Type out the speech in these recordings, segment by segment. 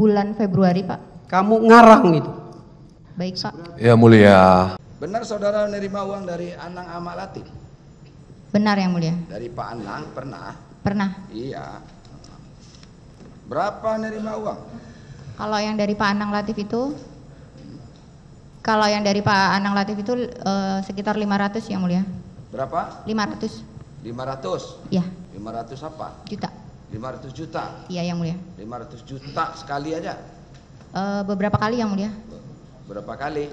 bulan Februari Pak. Kamu ngarang itu. Baik Pak. Ya mulia. Benar saudara menerima uang dari Anang Amak Benar yang mulia. Dari Pak Anang pernah? Pernah. Iya. Berapa menerima uang? Kalau yang dari Pak Anang Latif itu kalau yang dari Pak Anang Latif itu e, sekitar 500 yang mulia. Berapa? 500. 500? Iya. 500 apa? Juta lima ratus juta. Iya, Yang Mulia. lima ratus juta sekali aja. E, beberapa kali Yang Mulia. Berapa kali?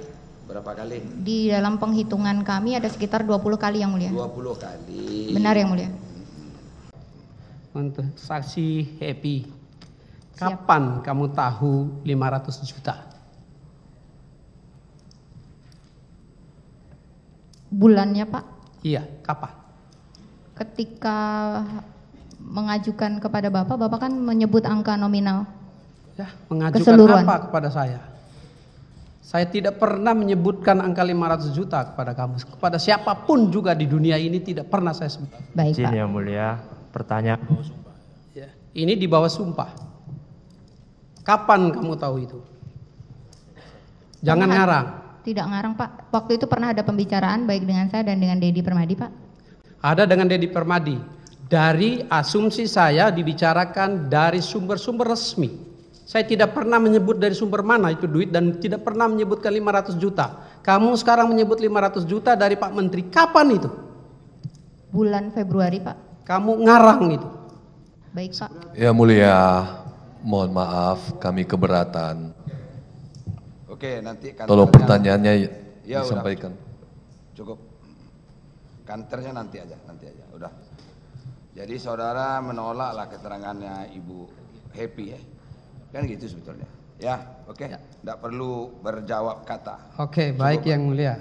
Berapa kali? Di dalam penghitungan kami ada sekitar dua puluh kali Yang Mulia. dua puluh kali. Benar Yang Mulia. Hmm. Untuk saksi Happy. Kapan Siap. kamu tahu lima ratus juta? Bulannya, Pak? Iya, kapan? Ketika mengajukan kepada Bapak, Bapak kan menyebut angka nominal. Ya, mengajukan keseluruhan. apa kepada saya? Saya tidak pernah menyebutkan angka 500 juta kepada kamu. Kepada siapapun juga di dunia ini tidak pernah saya sebut. Baik, Pak. yang mulia, pertanyaan. Ya, ini di bawah sumpah. Kapan kamu tahu itu? Jangan ngarang. Tidak ngarang, Pak. Waktu itu pernah ada pembicaraan baik dengan saya dan dengan Dedi Permadi, Pak. Ada dengan Dedi Permadi dari asumsi saya dibicarakan dari sumber-sumber resmi. Saya tidak pernah menyebut dari sumber mana itu duit dan tidak pernah menyebutkan 500 juta. Kamu sekarang menyebut 500 juta dari Pak Menteri. Kapan itu? Bulan Februari, Pak. Kamu ngarang itu. Baik, Pak. Ya mulia, mohon maaf kami keberatan. Oke, nanti kantornya, Tolong pertanyaannya ya, disampaikan. Udah. Cukup. Kantornya nanti aja, nanti aja. Udah. Jadi saudara menolaklah keterangannya Ibu Happy ya. Kan gitu sebetulnya. Ya, oke. Okay? Ya. Tidak perlu berjawab kata. Oke, okay, baik yang mulia.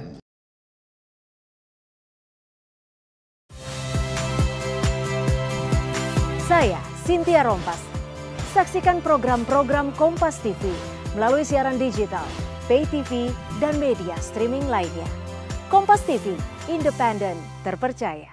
Saya Cynthia Rompas. Saksikan program-program Kompas TV melalui siaran digital, pay TV, dan media streaming lainnya. Kompas TV, independen, terpercaya.